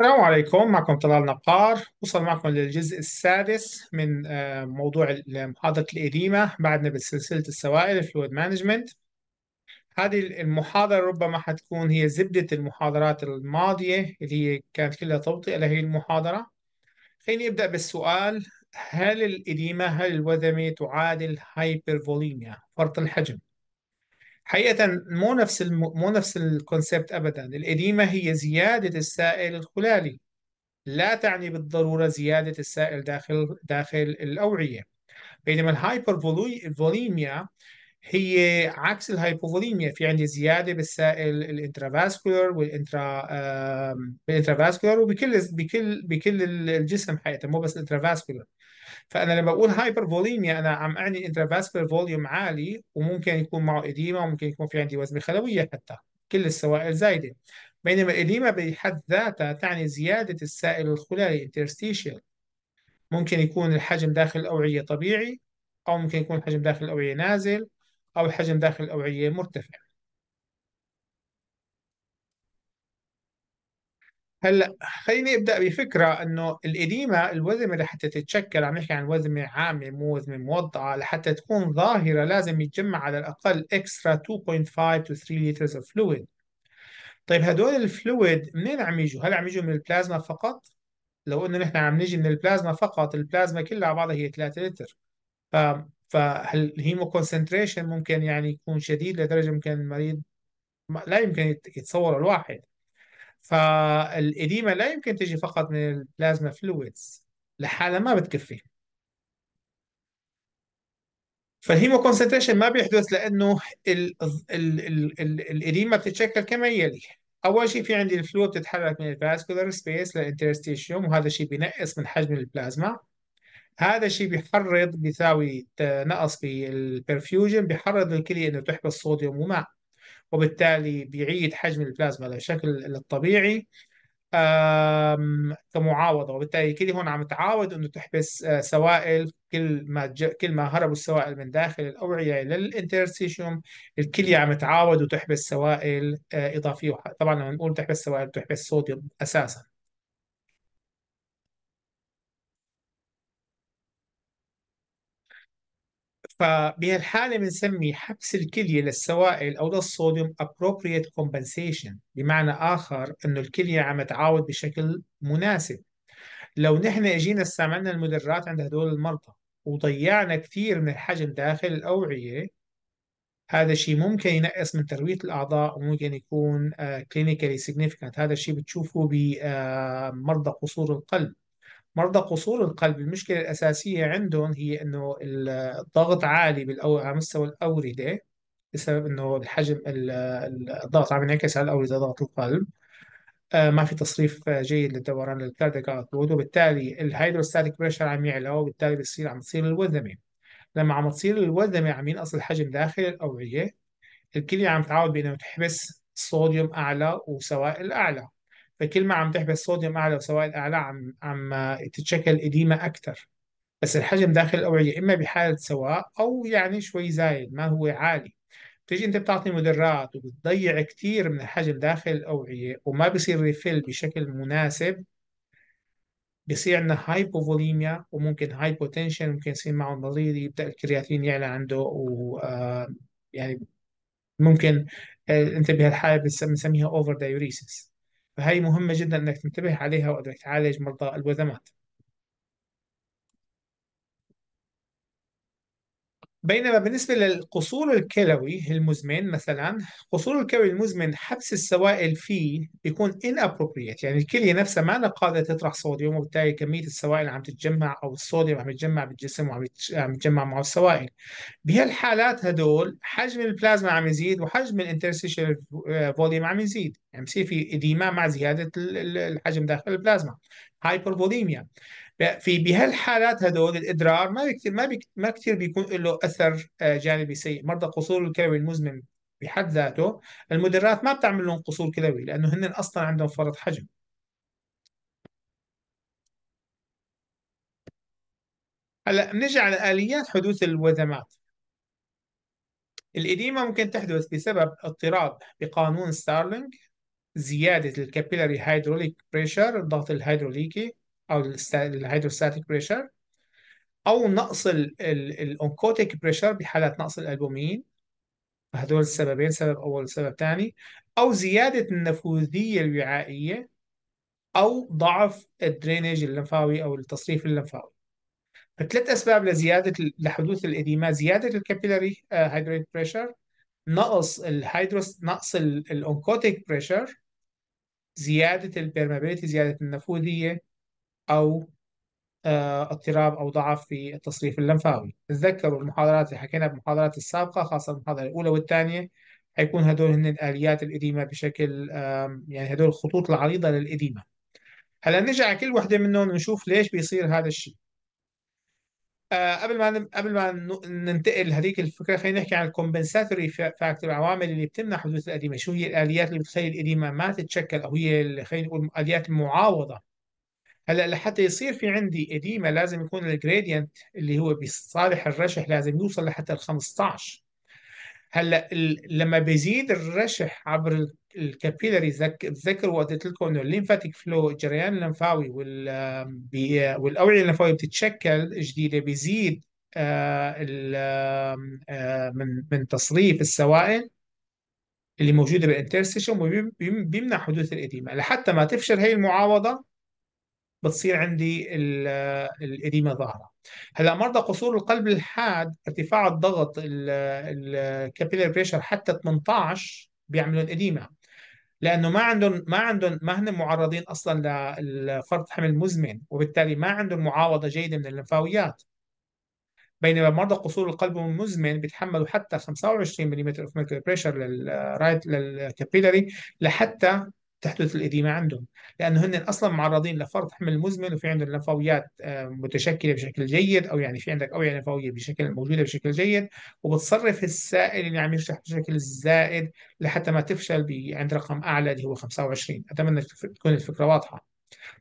السلام عليكم معكم طلال نقار وصل معكم للجزء السادس من آه، موضوع محاضرة الإديمة بعدنا بسلسلة السوائل Fluid مانجمنت هذه المحاضرة ربما حتكون هي زبدة المحاضرات الماضية اللي هي كانت كلها توطئة لهي المحاضرة خليني أبدأ بالسؤال هل الإديمة هل الوذمة تعادل هايبرفوليميا فرط الحجم حقيقة مو نفس الم... مو نفس الكونسبت أبدا الإديمة هي زيادة السائل الخلالي لا تعني بالضرورة زيادة السائل داخل داخل الأوعية بينما الهايبرفوليميا هي عكس الهايبوفوليميا في عندي زيادة بالسائل الانترافاسكولار والانترا بالانترافاسكولار وبكل بكل بكل الجسم حقيقة مو بس الانترافاسكولار فانا لما بقول هايبر فوليميا انا عم اعني انترافاسكولار فوليوم عالي وممكن يكون معه اديما وممكن يكون في عندي وزمه خلويه حتى كل السوائل زايده بينما الاديما بحد ذاتها تعني زياده السائل الخلالي interstitial ممكن يكون الحجم داخل الاوعيه طبيعي او ممكن يكون الحجم داخل الاوعيه نازل او الحجم داخل الاوعيه مرتفع هلا خليني ابدا بفكره انه الإديمة الوزمه لحتى تتشكل عم نحكي عن وزمه عامه مو وزمه موضعه لحتى تكون ظاهره لازم يتجمع على الاقل اكسترا 2.5 to 3 liters of fluid طيب هدول الفلويد منين عم يجوا؟ هل عم يجوا من البلازما فقط؟ لو انه نحن عم نجي من البلازما فقط البلازما كلها على بعضها هي 3 لتر ف فالهيمو كونسنتريشن ممكن يعني يكون شديد لدرجه ممكن المريض لا يمكن يتصور الواحد فالإديمة لا يمكن تجي فقط من البلازما فلويدز لحالها ما بتكفي فالهيمو كونسنتريشن ما بيحدث لانه الاديما بتتشكل كما يلي اول شيء في عندي الفلو بتتحرك من الفاسكولار سبيس للانترستيشيوم وهذا الشيء بينقص من حجم البلازما هذا الشيء بيحرض بيساوي آه، نقص بالبرفيوجن بيحرض الكليه انه تحبس صوديوم وماء وبالتالي بيعيد حجم البلازما للشكل الطبيعي كمعاوضه وبالتالي كده هون عم تعاود انه تحبس آه، سوائل كل ما ج... كل ما هربوا السوائل من داخل الاوعيه للانترستيشيوم الكليه عم تعاود وتحبس سوائل آه، اضافيه طبعا لما نقول تحبس سوائل تحبس صوديوم اساسا فبهالحالة بنسمي حبس الكلية للسوائل أو للصوديوم appropriate compensation بمعنى آخر إنه الكلية عم تعاود بشكل مناسب لو نحن اجينا استعملنا المدرات عند هدول المرضى وضيعنا كثير من الحجم داخل الأوعية هذا الشيء ممكن ينقص من تروية الأعضاء وممكن يكون كلينيكالي آه، significant هذا الشيء بتشوفه بمرضى آه، قصور القلب مرضى قصور القلب المشكلة الأساسية عندهم هي إنه الضغط عالي بالأو... على مستوى الأوردة بسبب إنه الحجم الضغط عم ينعكس على الأوردة ضغط القلب آه، ما في تصريف جيد للدوران الكارديك اوتلود وبالتالي الهيدروستاتيك بريشر عم يعلى وبالتالي بصير عم تصير الوذمه لما عم تصير الوذمه عم ينقص الحجم داخل الاوعيه الكليه عم تعاود بأنه تحبس صوديوم اعلى وسوائل اعلى فكل ما عم تحبس صوديوم اعلى وسوائل اعلى عم عم تتشكل اديما اكثر بس الحجم داخل الاوعيه اما بحاله سواء او يعني شوي زايد ما هو عالي بتيجي انت بتعطي مدرات وبتضيع كثير من الحجم داخل الاوعيه وما بصير ريفيل بشكل مناسب بصير عندنا هايبوفوليميا وممكن هايبوتنشن ممكن يصير معه مريض يبدا الكرياتين يعلى عنده و آه، يعني ممكن آه، انت بهالحاله بنسميها اوفر دايوريسيس فهي مهمة جدا أنك تنتبه عليها وأنك تعالج مرضى الوزمات بينما بالنسبة للقصور الكلوي المزمن مثلا قصور الكلوي المزمن حبس السوائل فيه بيكون inappropriate يعني الكلية نفسها ما قادرة تطرح صوديوم وبالتالي كمية السوائل عم تتجمع أو الصوديوم عم يتجمع بالجسم وعم يتجمع معه السوائل بهالحالات هدول حجم البلازما عم يزيد وحجم الانترستيشال فوليوم عم يزيد يعني بصير في إديما مع زيادة الحجم داخل البلازما هايبرفوليميا في بهالحالات هدول الادرار ما بكتير ما ما كثير بيكون له اثر آه، جانبي سيء مرضى قصور الكلوي المزمن بحد ذاته المدرات ما بتعمل لهم قصور كلوي لانه هن اصلا عندهم فرط حجم هلا بنجي على اليات حدوث الوذمات الإديمة ممكن تحدث بسبب اضطراب بقانون ستارلينج زيادة الكابيلاري هيدروليك بريشر الضغط الهيدروليكي او الهيدروستاتيك بريشر او نقص الاونكوتيك بريشر بحالات نقص الالبومين هدول السببين سبب اول وسبب ثاني او زياده النفوذيه الوعائيه او ضعف الدرينج اللمفاوي او التصريف اللمفاوي فثلاث اسباب لزياده لحدوث الاديما زياده الكابيلاري هيدريت بريشر نقص الهيدروس نقص الاونكوتيك بريشر زياده البيرمابيلتي زياده النفوذيه أو آه، اضطراب أو ضعف في التصريف اللمفاوي تذكروا المحاضرات اللي حكينا بالمحاضرات السابقة خاصة المحاضرة الأولى والثانية حيكون هدول هن الآليات الإديمة بشكل يعني هدول الخطوط العريضة للإديمة هلا نرجع على كل وحدة منهم ونشوف ليش بيصير هذا الشيء آه، قبل ما قبل ما ننتقل لهذيك الفكره خلينا نحكي عن الكومبنساتوري فاكتور العوامل اللي بتمنع حدوث الاديمه شو هي الاليات اللي بتخلي الاديمه ما تتشكل او هي خلينا نقول اليات المعاوضه هلا لحتى يصير في عندي اديما لازم يكون الجريدينت اللي هو بصالح الرشح لازم يوصل لحتى ال 15 هلا لما بيزيد الرشح عبر الكابيلاري تذكروا وقت قلت لكم انه الليمفاتيك فلو الجريان اللمفاوي والاوعيه اللمفاويه بتتشكل جديده بيزيد آه، آه، من من تصريف السوائل اللي موجوده بالانترستيشن وبيمنع حدوث الاديمه لحتى ما تفشل هي المعاوضه بتصير عندي الإديمة ظاهرة هلا مرضى قصور القلب الحاد ارتفاع الضغط الكابيلاري بريشر حتى 18 بيعملوا الاديمه لانه ما عندهم ما عندهم ما هن معرضين اصلا لفرط حمل مزمن وبالتالي ما عندهم معاوضه جيده من الليمفاويات بينما مرضى قصور القلب المزمن بيتحملوا حتى 25 ملم اوف ميركوري بريشر للرايت للكابيلاري لحتى تحدث الإديمة عندهم لأن هن أصلا معرضين لفرط حمل مزمن وفي عندهم لمفاويات آه، متشكلة بشكل جيد أو يعني في عندك أوعية نفوية يعني بشكل موجودة بشكل جيد وبتصرف السائل اللي عم يشرح بشكل زائد لحتى ما تفشل عند رقم أعلى اللي هو 25 أتمنى تكون الفكرة واضحة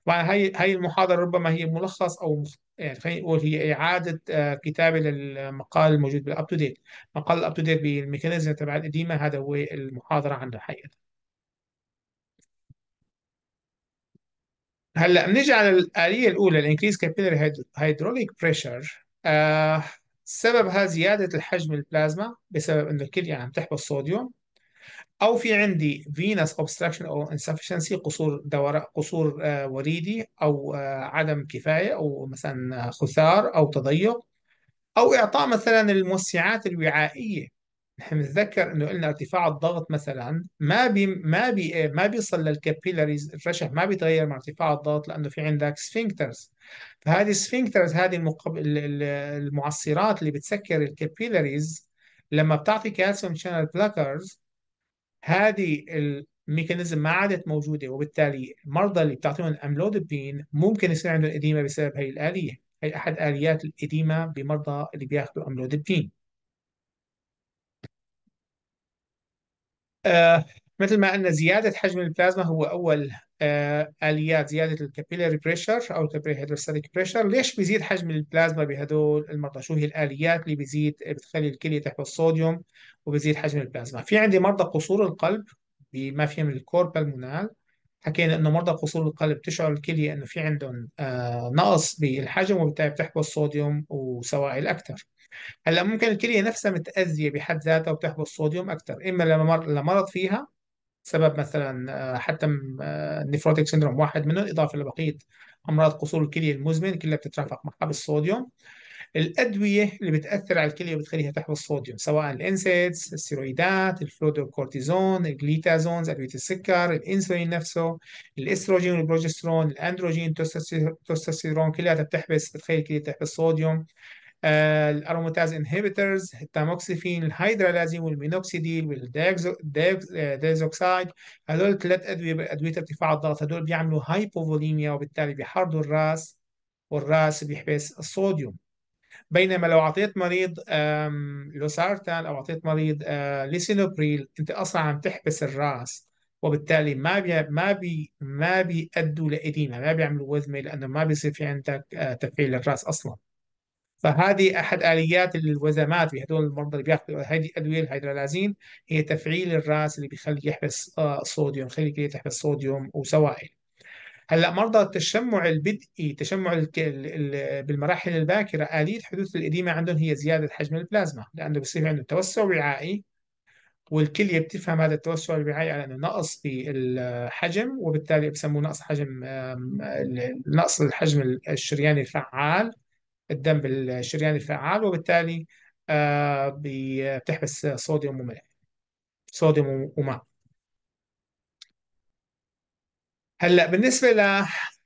طبعا هاي هاي المحاضرة ربما هي ملخص أو يعني خلينا نقول هي إعادة آه، كتابة للمقال الموجود بالأب تو ديت، مقال الأب تو ديت بالميكانيزم تبع القديمة هذا هو المحاضرة عنده حقيقة هلا بنيجي على الآلية الأولى الانكريز كابيلاري هيدروليك بريشر سببها زيادة الحجم البلازما بسبب إنه الكلية عم تحبس صوديوم أو في عندي فينس اوبستراكشن أو انسفشنسي قصور دورة قصور آه، وريدي أو آه، عدم كفاية أو مثلا خثار أو تضيق أو إعطاء مثلا الموسعات الوعائية نحن نتذكر انه قلنا ارتفاع الضغط مثلا ما بي ما بي ما بيصل للكابيلاريز الرشح ما بيتغير مع ارتفاع الضغط لانه في عندك سفنكترز فهذه السفنكترز هذه المقب... المعصرات اللي بتسكر الكابيلاريز لما بتعطي كالسيوم شانل بلاكرز هذه الميكانيزم ما عادت موجوده وبالتالي المرضى اللي بتعطيهم املودبين ممكن يصير عندهم اديمه بسبب هي الاليه هي احد اليات الاديمه بمرضى اللي بياخذوا املودبين آه مثل ما قلنا زيادة حجم البلازما هو أول آه آليات زيادة الكابيلاري بريشر أو الكابيلاري هيدروستاتيك بريشر ليش بيزيد حجم البلازما بهدول المرضى شو هي الآليات اللي بيزيد بتخلي الكلية تحفظ صوديوم وبيزيد حجم البلازما في عندي مرضى قصور القلب بما فيهم الكور بالمونال حكينا انه مرضى قصور القلب تشعر الكليه انه في عندهم آه، نقص بالحجم وبالتالي بتحبس صوديوم وسوائل اكثر هلا ممكن الكلية نفسها متأذية بحد ذاتها وبتحبس صوديوم أكثر إما لمرض فيها سبب مثلا آه، حتى النيفروتيك سيندروم آه، واحد منهم إضافة لبقية أمراض قصور الكلية المزمن كلها بتترافق مع حبس الصوديوم الأدوية اللي بتأثر على الكلية وبتخليها تحبس الصوديوم سواء الإنسيدز، السيرويدات، الفلودوكورتيزون، الجليتازونز، أدوية السكر، الإنسولين نفسه، الإستروجين والبروجسترون، الأندروجين، التستوستيرون كلها بتحبس بتخلي الكلية تحبس صوديوم، الاروماتاز انهبيتورز التاموكسيفين الهيدرالازيم والمينوكسيديل والديزوكسايد هدول الثلاث ادويه ادويه ارتفاع الضغط هدول بيعملوا هايبوفوليميا وبالتالي بيحرضوا الراس والراس بيحبس الصوديوم بينما لو اعطيت مريض لوسارتان او اعطيت مريض ليسينوبريل انت اصلا عم تحبس الراس وبالتالي ما بي ما بي ما بيأدوا لإديمة ما بيعملوا وذمة لأنه ما بيصير في عندك تفعيل الراس أصلاً فهذه أحد آليات الوزمات في هدول المرضى اللي بياخذوا هذه الادويه الهيدرالازين هي تفعيل الرأس اللي بيخلي يحبس آه، الصوديوم خلي الكلية تحبس صوديوم وسوائل هلا مرضى التشمع البدئي تشمع ال ال بالمراحل الباكره اليه حدوث الاديمه عندهم هي زياده حجم البلازما لانه بصير عندهم توسع وعائي والكليه بتفهم هذا التوسع الوعائي على انه نقص في الحجم وبالتالي بسموه نقص حجم نقص الحجم الشرياني الفعال الدم بالشريان الفعال وبالتالي آه، بتحبس صوديوم وملح صوديوم وماء هلا بالنسبه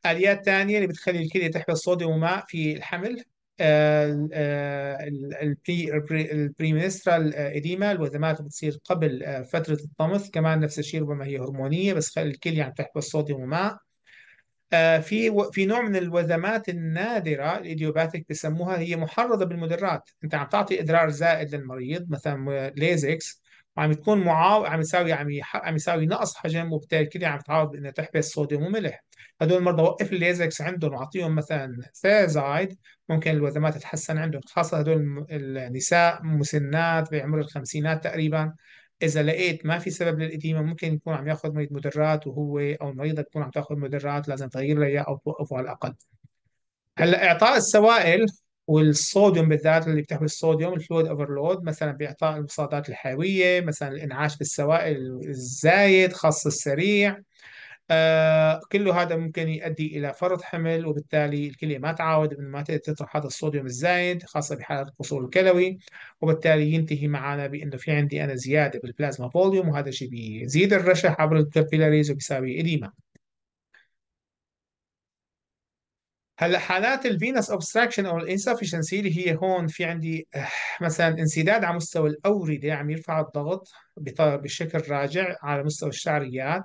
لاليات ثانيه اللي بتخلي الكليه تحبس صوديوم وماء في الحمل آه، آه، البريمينسترال اديما الوزمات بتصير قبل فتره الطمث كمان نفس الشيء ربما هي هرمونيه بس الكليه عم تحبس صوديوم وماء آه، في في نوع من الوزمات النادره الايديوباثيك بسموها هي محرضه بالمدرات انت عم تعطي ادرار زائد للمريض مثلا ليزكس وعم تكون معاو عم يساوي عم عم يساوي نقص حجم وبالتالي عم تعوض انه تحبس صوديوم وملح هدول المرضى وقف الليزكس عندهم واعطيهم مثلا ثيازايد ممكن الوزمات تتحسن عندهم خاصه هدول النساء مسنات بعمر الخمسينات تقريبا اذا لقيت ما في سبب للاديمه ممكن يكون عم ياخذ مريض مدرات وهو او المريضه تكون عم تاخذ مدرات لازم تغير لها او توقفه على الاقل هلا اعطاء السوائل والصوديوم بالذات اللي بتحوي الصوديوم الفلويد اوفرلود مثلا باعطاء المصادات الحيويه مثلا الانعاش بالسوائل الزايد خاص السريع آه كل هذا ممكن يؤدي الى فرط حمل وبالتالي الكليه ما تعاود ما ما تطرح هذا الصوديوم الزايد خاصه بحاله القصور الكلوي وبالتالي ينتهي معنا بانه في عندي انا زياده بالبلازما فوليوم وهذا الشيء بيزيد الرشح عبر الكابيلاريز وبيساوي اديما هلا حالات الفينس اوبستراكشن او الانسفشنسي اللي هي هون في عندي آه، مثلا انسداد على مستوى الاورده عم يرفع الضغط بشكل راجع على مستوى الشعريات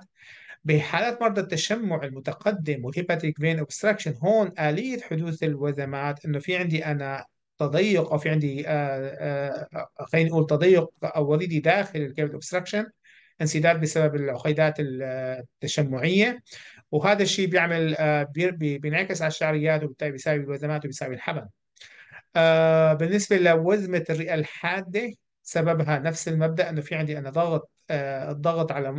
بحالات مرضى التشمع المتقدم والهيباتيك فين اوبستراكشن هون آلية حدوث الوزمات انه في عندي انا تضيق او في عندي آه، آه، خلينا نقول تضيق او وريدي داخل الكبد اوبستراكشن انسداد بسبب العقيدات آه، التشمعيه وهذا الشيء بيعمل بينعكس على الشعريات وبالتالي بيساوي الوزمات وبيساوي الحبل. بالنسبه لوزمه الرئه الحاده سببها نفس المبدأ انه في عندي انا ضغط آه الضغط على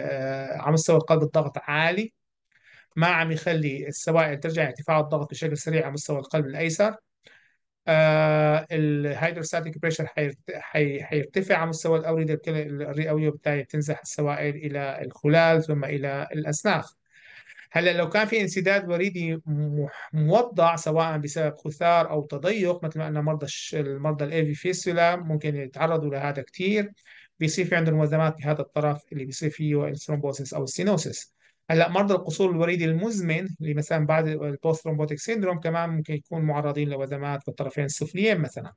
آه، على مستوى القلب الضغط عالي ما عم يخلي السوائل ترجع ارتفاع الضغط بشكل سريع على مستوى القلب الايسر آه، الهيدروستاتيك بريشر حيرتفع على مستوى الاورده الرئويه وبالتالي بتنزح السوائل الى الخلال ثم الى الاسناخ هلا لو كان في انسداد وريدي موضع سواء بسبب خثار او تضيق مثل ما قلنا مرضى المرضى الايفي فيسولا ممكن يتعرضوا لهذا كثير بيصير في عندهم وزمات بهذا الطرف اللي بيصير فيه الثرومبوسيس او السينوسيس هلا مرضى القصور الوريدي المزمن اللي مثلا بعد البوست ثرومبوتيك سيندروم كمان ممكن يكون معرضين لوزمات بالطرفين السفليين مثلا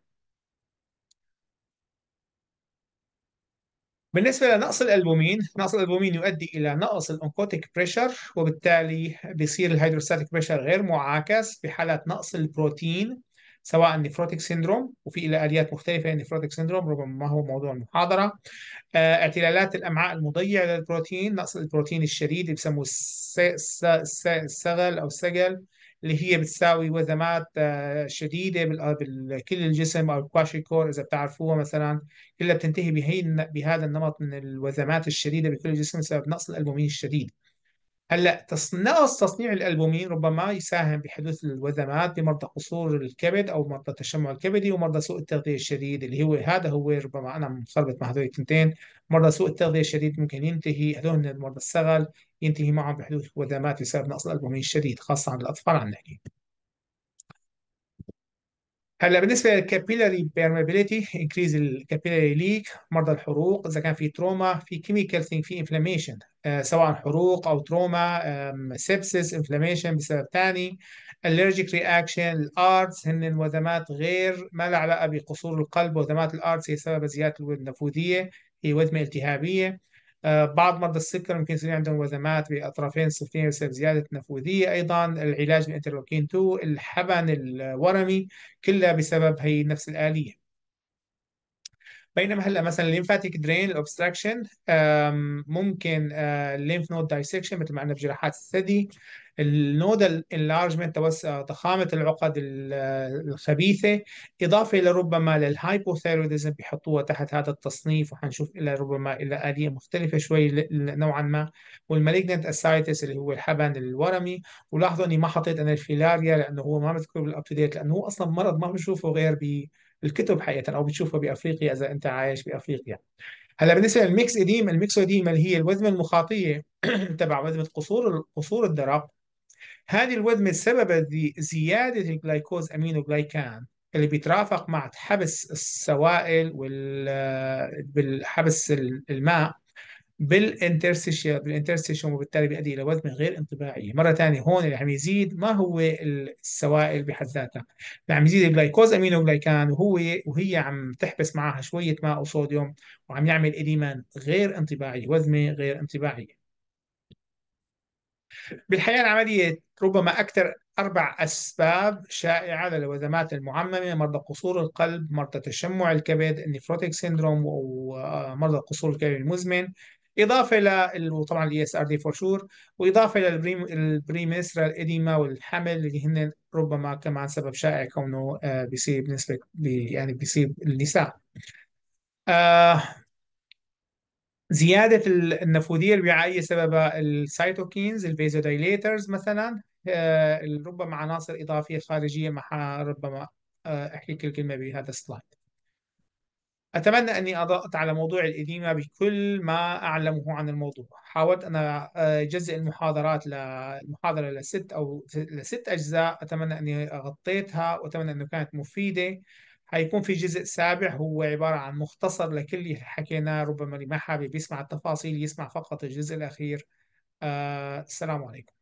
بالنسبة لنقص الألبومين نقص الألبومين يؤدي إلى نقص الأنكوتيك بريشر وبالتالي بيصير الهيدروستاتيك بريشر غير معاكس في حالة نقص البروتين سواء النيفروتيك سيندروم وفي إلى آليات مختلفة النيفروتيك سيندروم ربما ما هو موضوع المحاضرة آه، اعتلالات الأمعاء المضيع للبروتين نقص البروتين الشديد اللي بسموه السغل أو السجل اللي هي بتساوي وزمات آه، شديده بكل آه، الجسم او الكواشيكور اذا بتعرفوها مثلا كلها بتنتهي بهي بهذا النمط من الوزمات الشديده بكل الجسم بسبب نقص الالبومين الشديد. هلا نقص تصنيع الالبومين ربما يساهم بحدوث الوزمات بمرضى قصور الكبد او مرضى التشمع الكبدي ومرضى سوء التغذيه الشديد اللي هو هذا هو ربما انا مخربط مع هذول التنتين مرضى سوء التغذيه الشديد ممكن ينتهي هذول مرضى السغل ينتهي معهم بحدوث وذمات بسبب نقص الألبومين الشديد خاصة عند الأطفال عم نحكي هلا بالنسبه للكابيلاري بيرمابيليتي انكريز الكابيلاري ليك مرضى الحروق اذا كان في تروما في كيميكال ثينج في انفلاميشن آه، سواء حروق او تروما سبسس انفلاميشن بسبب ثاني allergic رياكشن الارتس هن وذمات غير ما لها علاقه بقصور القلب وذمات الارتس هي سبب زياده النفوذيه هي وذمه التهابيه آه، بعض مرضى السكر ممكن يصير عندهم وزمات بأطرافين الصفتين بسبب زيادة نفوذيه أيضا العلاج بالانترلوكين 2 الحبن الورمي كلها بسبب هي نفس الآلية بينما هلا مثلا الليمفاتيك درين الاوبستراكشن ممكن الليمف نود دايسكشن مثل ما عندنا بجراحات الثدي النودل انلارجمنت توسع ضخامه العقد آه، الخبيثه اضافه الى ربما للهايبوثيروديزم بيحطوها تحت هذا التصنيف وحنشوف الى ربما الى اليه مختلفه شوي نوعا ما والمالجنت اسايتس اللي هو الحبن الورمي ولاحظوا اني ما حطيت انا الفيلاريا لانه هو ما مذكور بالاب تو ديت لانه هو اصلا مرض ما بنشوفه غير ب الكتب حقيقه او بتشوفها بافريقيا اذا انت عايش بافريقيا هلا بالنسبه للميكس اديم الميكس اللي هي الوذمه المخاطيه تبع وذمه قصور قصور الدرق هذه الوذمه سببت زياده الجلايكوز جلايكان اللي بيترافق مع حبس السوائل وال حبس الماء بالانترسيشن بالانترسيشن وبالتالي بيؤدي الى وزمه غير انطباعيه، مره ثانيه هون اللي عم يزيد ما هو السوائل بحد ذاتها، اللي عم يزيد الجلايكوز جلايكان وهو وهي عم تحبس معها شويه ماء وصوديوم وعم يعمل اديمان غير انطباعي، وزمه غير انطباعيه. بالحياه العمليه ربما اكثر أربع أسباب شائعة للوزمات المعممة مرضى قصور القلب مرضى تشمع الكبد النيفروتيك سيندروم ومرضى آه، قصور الكبد المزمن اضافه الى وطبعا الاي اس ار دي فور شور واضافه الى البريميسترال اديما والحمل اللي هن ربما كمان سبب شائع كونه آه، بيصير نسبه بي يعني بيصير النساء. آه، زيادة النفوذية الوعائية سببها السيتوكينز الفيزودايليترز مثلا آه، ربما عناصر إضافية خارجية ما ربما احكي كل كلمه بهذا السلايد أتمنى أني أضأت على موضوع الإديمة بكل ما أعلمه عن الموضوع حاولت أن أجزء المحاضرات المحاضرة لست أو لست أجزاء أتمنى أني غطيتها وأتمنى أنه كانت مفيدة حيكون في جزء سابع هو عبارة عن مختصر لكل اللي حكيناه ربما اللي ما حابب يسمع التفاصيل يسمع فقط الجزء الأخير آه، السلام عليكم